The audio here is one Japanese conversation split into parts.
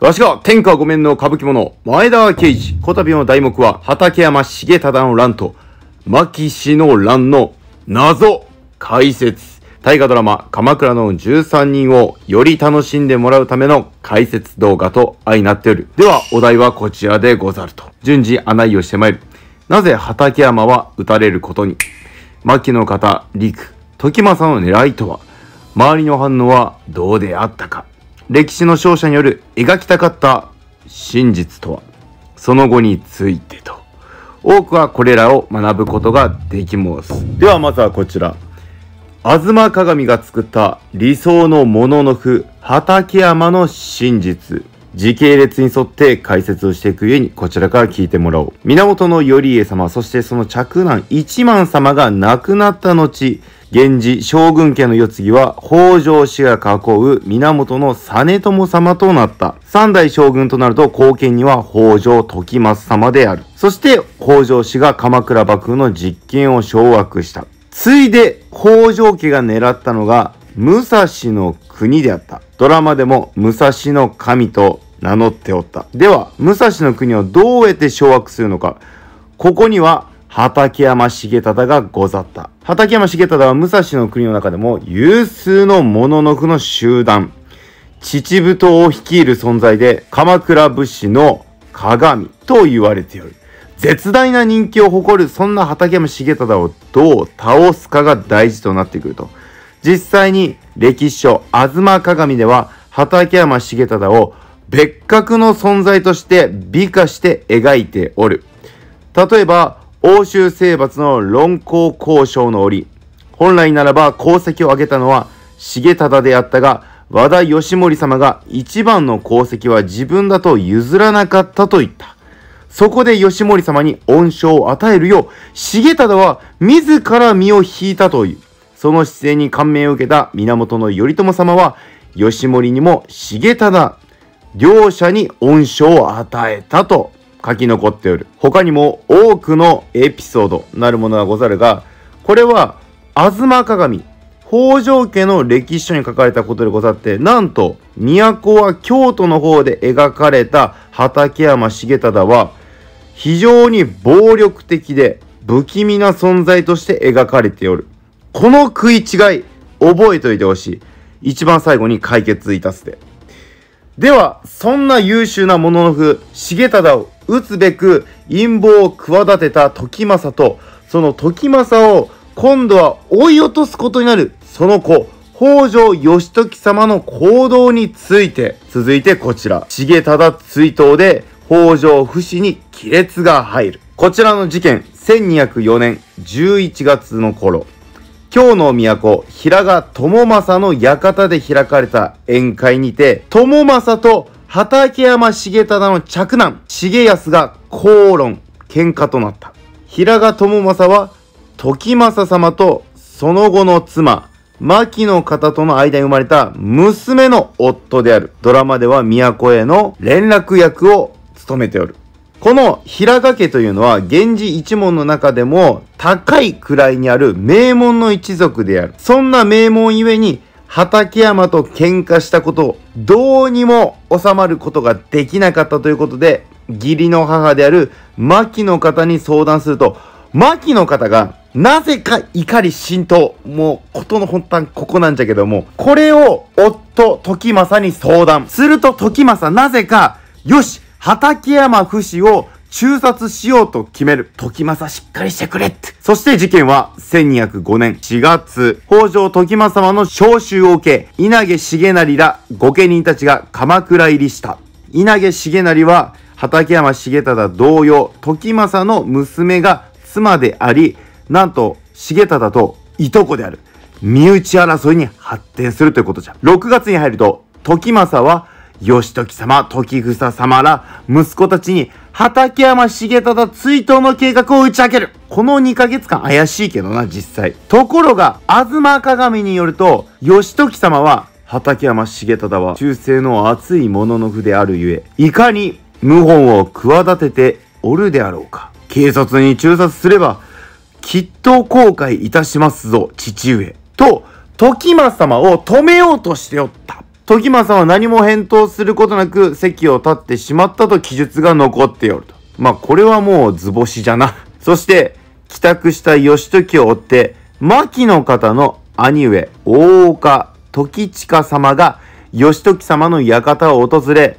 わしが天下御免の歌舞伎者、前田慶一。こたびの題目は、畠山重忠の乱と、牧師の乱の謎解説。大河ドラマ、鎌倉の13人をより楽しんでもらうための解説動画と相なっておる。では、お題はこちらでござると。順次案内をしてまいる。なぜ畠山は撃たれることに牧の方、陸、時政の狙いとは周りの反応はどうであったか歴史の勝者による描きたかった真実とは、その後についてと。多くはこれらを学ぶことができます。ではまずはこちら。東鏡が作った理想のもののふ畠山の真実。時系列に沿って解説をしていく上に、こちらから聞いてもらおう。源頼家様、そしてその嫡男一幡様が亡くなった後、源氏将軍家の世継ぎは北条氏が囲う源の実朝様となった。三代将軍となると後見には北条時政様である。そして北条氏が鎌倉幕府の実権を掌握した。ついで北条家が狙ったのが武蔵の国であった。ドラマでも武蔵の神と名乗っておった。では、武蔵の国をどうやって掌握するのか。ここには畠山重忠がござった。畠山重忠は武蔵の国の中でも有数のもののくの集団、秩父島を率いる存在で鎌倉武士の鏡と言われておる。絶大な人気を誇るそんな畠山重忠をどう倒すかが大事となってくると。実際に歴史書「吾妻鏡」では畠山重忠を別格の存在として美化して描いておる。例えば欧州征伐の論考交渉の折、本来ならば功績を挙げたのは重忠であったが、和田義盛様が一番の功績は自分だと譲らなかったと言った。そこで義盛様に恩賞を与えるよう、重忠は自ら身を引いたという。その姿勢に感銘を受けた源頼朝様は、義盛にも重忠、両者に恩賞を与えたと書き残っておる。他にも多くのエピソードなるものがござるが、これは、吾妻鏡、北条家の歴史書に書かれたことでござって、なんと、都は京都の方で描かれた畠山重忠は、非常に暴力的で不気味な存在として描かれておる。この食い違い、覚えておいてほしい。一番最後に解決いたすで。では、そんな優秀なもののふ、重忠を打つべく陰謀を企てた時政と、その時政を今度は追い落とすことになるその子、北条義時様の行動について、続いてこちら、重忠追悼で北条不死に亀裂が入る。こちらの事件、1204年11月の頃、京の都、平賀智政の館で開かれた宴会にて、智政と畠山重忠の嫡男、重康が口論、喧嘩となった。平賀智政は、時政様とその後の妻、牧の方との間に生まれた娘の夫である。ドラマでは都への連絡役を務めておる。この平賀家というのは、源氏一門の中でも高い位にある名門の一族である。そんな名門ゆえに、畠山と喧嘩したことをどうにも収まることができなかったということで、義理の母である牧の方に相談すると、牧の方がなぜか怒り浸透。もう、ことの本端ここなんじゃけども、これを夫、時政に相談。すると時政、なぜか、よし、畠山不死を中殺しようと決める。時政しっかりしてくれって。そして事件は1205年4月、北条時政様の召集を受け、稲毛重成ら御家人たちが鎌倉入りした。稲毛重成は畠山重忠同様、時政の娘が妻であり、なんと重忠といとこである。身内争いに発展するということじゃ。6月に入ると、時政は義時様、時草様ら、息子たちに、畠山重忠追悼の計画を打ち明ける。この2ヶ月間怪しいけどな、実際。ところが、妻鏡によると、義時様は、畠山重忠は中世の熱いもの符であるゆえ、いかに謀反を企てておるであろうか。警察に中殺すれば、きっと後悔いたしますぞ、父上。と、時政様を止めようとしておった。時政は何も返答することなく席を立ってしまったと記述が残っておると。まあこれはもう図星じゃな。そして帰宅した義時を追って牧の方の兄上大岡時近様が義時様の館を訪れ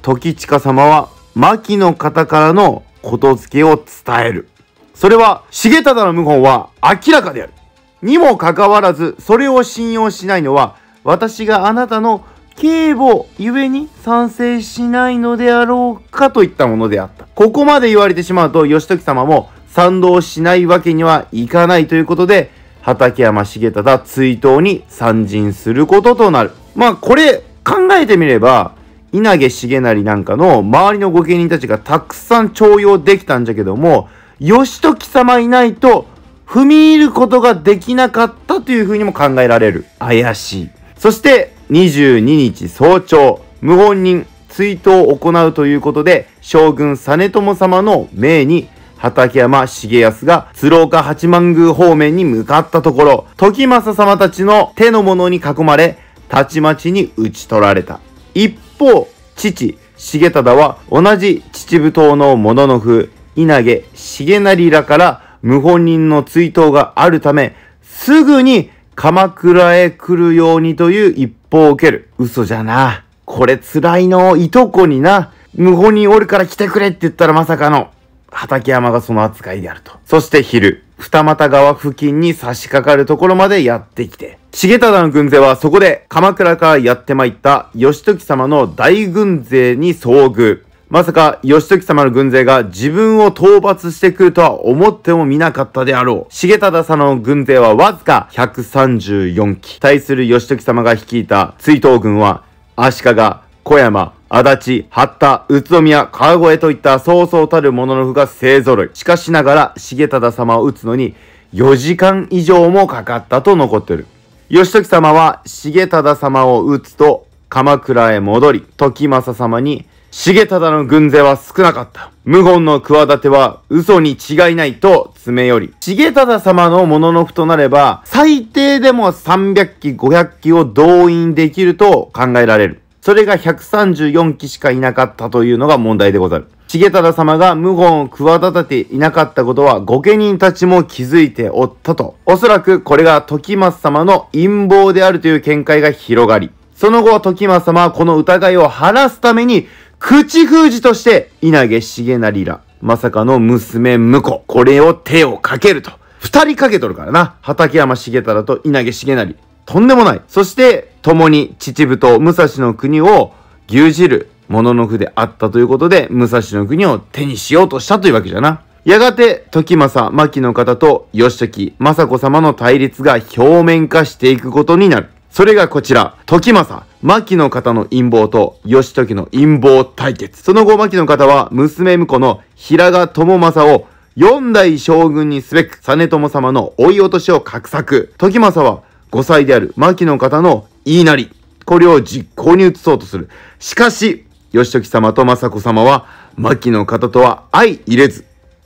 時近様は牧の方からのことづけを伝える。それは重忠の謀反は明らかである。にもかかわらずそれを信用しないのは私があなたの警護ゆえに賛成しないのであろうかといったものであった。ここまで言われてしまうと、義時様も賛同しないわけにはいかないということで、畠山重忠追悼に参陣することとなる。まあこれ考えてみれば、稲毛重成なんかの周りの御家人たちがたくさん徴用できたんじゃけども、義時様いないと踏み入ることができなかったというふうにも考えられる。怪しい。そして22日早朝、謀反人追悼を行うということで、将軍実朝様の命に畠山重康が鶴岡八幡宮方面に向かったところ、時政様たちの手の者に囲まれ、たちまちに討ち取られた。一方、父、重忠は同じ秩父島の物の府、稲毛重成らから謀反人の追悼があるため、すぐに鎌倉へ来るようにという一報を受ける。嘘じゃな。これ辛いの。いとこにな。無法におるから来てくれって言ったらまさかの、畠山がその扱いであると。そして昼、二股川付近に差し掛かるところまでやってきて、重忠の軍勢はそこで鎌倉からやって参った義時様の大軍勢に遭遇。まさか、義時様の軍勢が自分を討伐してくるとは思ってもみなかったであろう。重忠様の軍勢はわずか134機。対する義時様が率いた追討軍は、足利、小山、足立、八田、宇都宮、川越といった曹操たる者の符が勢揃い。しかしながら、重忠様を撃つのに4時間以上もかかったと残ってる。義時様は重忠様を撃つと鎌倉へ戻り、時政様に重忠の軍勢は少なかった。謀反の企ては嘘に違いないと詰め寄り。重忠様のもののふとなれば、最低でも300機500機を動員できると考えられる。それが134機しかいなかったというのが問題でござる。重忠様が謀反を企てていなかったことは、御家人たちも気づいておったと。おそらくこれが時松様の陰謀であるという見解が広がり、その後、時政様はこの疑いを晴らすために、口封じとして、稲毛重成ら、まさかの娘婿、これを手をかけると。二人かけとるからな。畠山重忠と稲毛重成。とんでもない。そして、共に秩父と武蔵の国を牛耳る者のの府であったということで、武蔵の国を手にしようとしたというわけじゃな。やがて、時政、牧の方と義時、政子様の対立が表面化していくことになる。それがこちら、時政、牧の方の陰謀と義時の陰謀対決。その後、牧の方は娘婿の平賀智政を四代将軍にすべく、実朝様の追い落としを画策。時政は五歳である牧の方の言いなり。これを実行に移そうとする。しかし、義時様と政子様は、牧の方とは相入れず、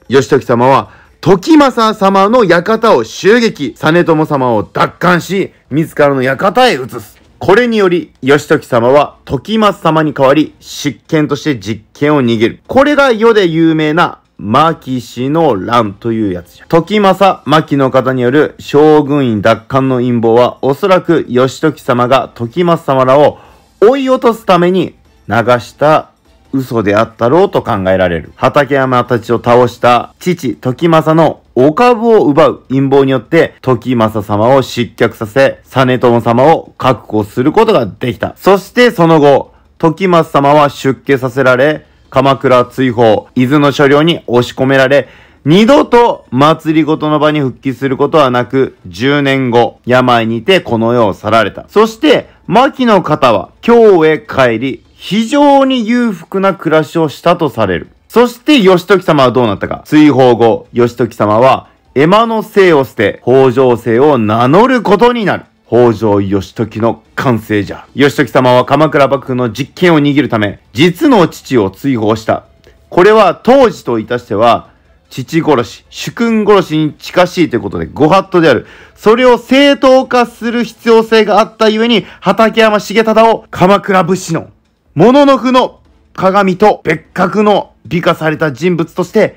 義時様は時政様の館を襲撃、実朝様を奪還し、自らの館へ移す。これにより、義時様は時政様に代わり、執権として実権を握る。これが世で有名な、牧氏の乱というやつじゃ。時政、牧の方による将軍院奪還の陰謀は、おそらく義時様が時政様らを追い落とすために流した嘘であったろうと考えられる。畠山たちを倒した父、時政のお株を奪う陰謀によって、時政様を失脚させ、実朝様を確保することができた。そしてその後、時政様は出家させられ、鎌倉追放、伊豆の所領に押し込められ、二度と祭りごとの場に復帰することはなく、10年後、病にてこの世を去られた。そして、牧の方は、京へ帰り、非常に裕福な暮らしをしたとされる。そして義時様はどうなったか。追放後、義時様は、エマの姓を捨て、北条姓を名乗ることになる。北条義時の完成じゃ。義時様は鎌倉幕府の実権を握るため、実の父を追放した。これは当時といたしては、父殺し、主君殺しに近しいということで、ご法度である。それを正当化する必要性があったゆえに、畠山重忠を鎌倉武士のもののふの鏡と別格の美化された人物として、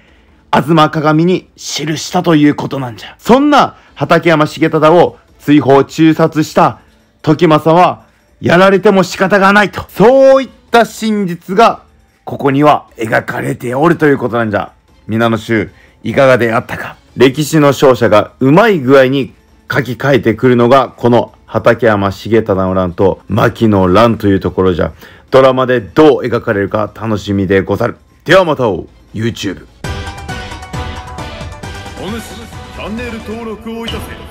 東鏡に記したということなんじゃ。そんな畠山重忠を追放中殺した時政は、やられても仕方がないと。そういった真実が、ここには描かれておるということなんじゃ。皆の衆、いかがであったか。歴史の勝者がうまい具合に書き換えてくるのが、この畠山重忠の乱と牧野乱というところじゃ、ドラマでどう描かれるか楽しみでござる。ではまた YouTube。お主、チャンネル登録をいたせ。